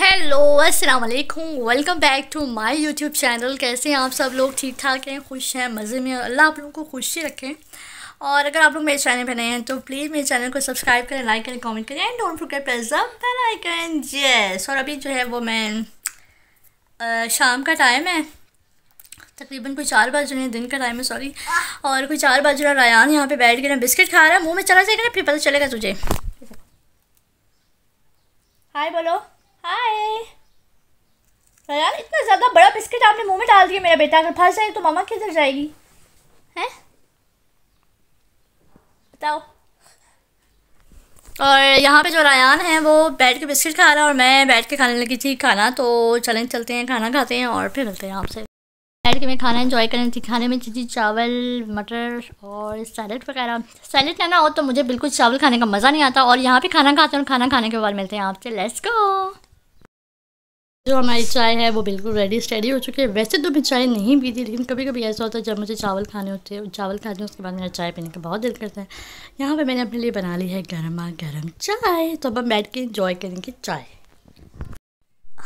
hello अस्सलाम वालेकुम welcome back to my YouTube channel कैसे हैं आप सब लोग ठीक ठाक हैं खुश हैं मज़े में अल्लाह आप लोगों को खुश ही रखें और अगर आप लोग मेरे चैनल पर नए हैं तो प्लीज़ मेरे चैनल को सब्सक्राइब करें लाइक करें कमेंट करें and don't forget press the bell icon yes और अभी जो है वो मैं आ, शाम का टाइम है तकरीबन कोई चार बार रहे हैं दिन का टाइम है सॉरी और कोई चार बार रहा है रायान यहाँ पर बैठ के ना बिस्किट खा रहा है मुँह में चला जाएगा ना फिर पता चलेगा तुझे हाय बोलो हाय तो यार इतना ज़्यादा बड़ा बिस्किट आपने मुंह में डाल दिया मेरा बेटा अगर फंस जाए तो मामा किधर जाएगी हैं बताओ और यहाँ पे जो रायान है वो बैठ के बिस्किट खा रहा है और मैं बैठ के खाने लगी थी खाना तो चलें चलते हैं खाना खाते हैं और फिर मिलते हैं आपसे बैठ के मैं खाना इन्जॉय करनी थी खाने में चीज़ी चावल मटर और सैलड वगैरह सैलड लेना हो तो मुझे बिल्कुल चावल खाने का मज़ा नहीं आता और यहाँ पे खाना खाते हैं और खाना खाने के बाद मिलते हैं आपसे लेट्स गो जो हमारी चाय है वो बिल्कुल रेडी स्टेडी हो चुकी है वैसे तो मैं चाय नहीं पीती लेकिन कभी कभी ऐसा होता है जब मुझे चावल खाने होते हैं चावल खाते हैं उसके बाद मेरा चाय पीने का बहुत दिल करता है यहाँ पे मैंने अपने लिए बना ली है गर्मा गर्म चाय तो अब हम बैठ के इंजॉय करेंगे चाय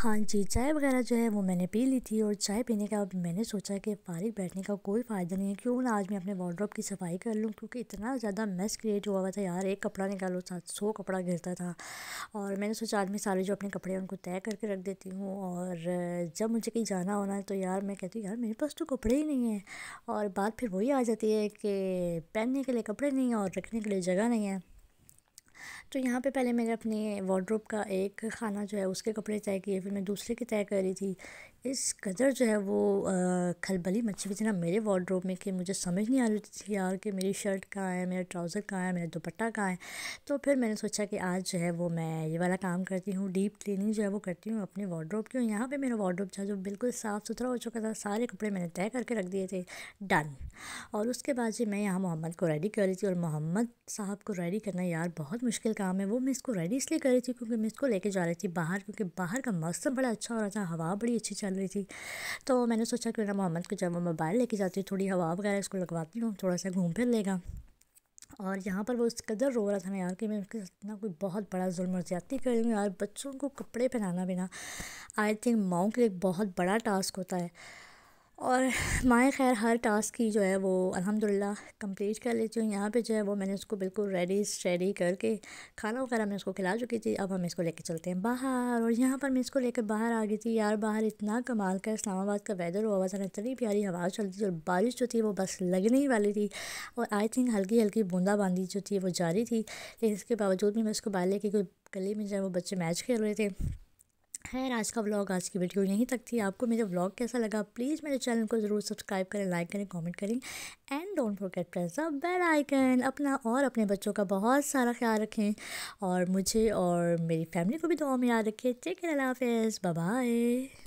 हाँ जी चाय वगैरह जो है वो मैंने पी ली थी और चाय पीने का अब मैंने सोचा कि फारिग बैठने का कोई फ़ायदा नहीं है क्यों ना आज मैं अपने वार्ड्रॉप की सफाई कर लूँ क्योंकि इतना ज़्यादा मेस क्रिएट हुआ हुआ था यार एक कपड़ा निकालो सात सौ कपड़ा गिरता था और मैंने सोचा आज मैं सारे जो अपने कपड़े हैं उनको तय करके रख देती हूँ और जब मुझे कहीं जाना होना है तो यार मैं कहती हूँ यार मेरे पास तो कपड़े ही नहीं हैं और बात फिर वही आ जाती है कि पहनने के लिए कपड़े नहीं हैं और रखने के लिए जगह नहीं है तो यहाँ पे पहले मैंने अपने वार्ड्रोब का एक खाना जो है उसके कपड़े तय किए फिर मैं दूसरे की तय कर रही थी इस कदर जो है वो खलबली मच्छी हुई थी ना मेरे वार्ड्रोब में कि मुझे समझ नहीं आ रही थी यार कि मेरी शर्ट कहाँ है मेरा ट्राउज़र कहाँ है मेरा दुपट्टा कहाँ है तो फिर मैंने सोचा कि आज जो है वो मैं ये वाला काम करती हूँ डीप क्लीनिंग जो है वो करती हूँ अपने वार्ड्रोब की यहाँ पर मेरा वार्ड्रोब था जो बिल्कुल साफ़ सुथरा हो चुका था सारे कपड़े मैंने तय करके रख दिए थे डन और उसके बाद जी मैं यहाँ मोहम्मद को रेडी कर रही थी और मोहम्मद साहब को रेडी करना यार बहुत मुश्किल काम है वो मैं इसको रेडी इसलिए कर रही थी क्योंकि मैं इसको लेके जा रही थी बाहर क्योंकि बाहर का मौसम बड़ा अच्छा हो रहा था हवा बड़ी अच्छी चल रही थी तो मैंने सोचा कि ना मोहम्मद को जब मैं मोबाइल लेके जाती हूँ थोड़ी हवा वगैरह इसको लगवाती हूँ थोड़ा सा घूम फिर लेगा और यहाँ पर वो उस कदर रो रहा था ना यार कि मैं उसके साथ ना कोई बहुत बड़ा जुल्म और ज्यादा कर रही हूँ यार बच्चों को कपड़े पहनाना बिना आई थिंक माओ के लिए बहुत बड़ा टास्क होता है और माए ख़ैर हर टास्क की जो है वो अल्हम्दुलिल्लाह कंप्लीट कर लेती हूँ यहाँ पे जो है वो मैंने उसको बिल्कुल रेडी स्टेडी करके खाना वगैरह मैं उसको खिला चुकी थी अब हम इसको लेके चलते हैं बाहर और यहाँ पर मैं इसको लेकर बाहर आ गई थी यार बाहर इतना कमाल का इस्लामाबाद का वेदर हुआ था इतनी प्यारी हवा चलती थी और बारिश जो थी वो बस लगने ही वाली थी और आई थिंक हल्की हल्की बूंदाबांदी जो थी वो जारी थी लेकिन इसके बावजूद भी मैं उसको बाहर लेके कोई गली में जो है वो बच्चे मैच खेल रहे थे खैर आज का व्लॉग आज की वीडियो यहीं तक थी आपको मेरा व्लॉग कैसा लगा प्लीज़ मेरे चैनल को ज़रूर सब्सक्राइब करें लाइक करें कमेंट करें and don't forget press the bell icon अपना और अपने बच्चों का बहुत सारा ख्याल रखें और मुझे और मेरी फैमिली को भी दुआ में याद रखें टेक केयर अल्लाह हाफिज़ बाय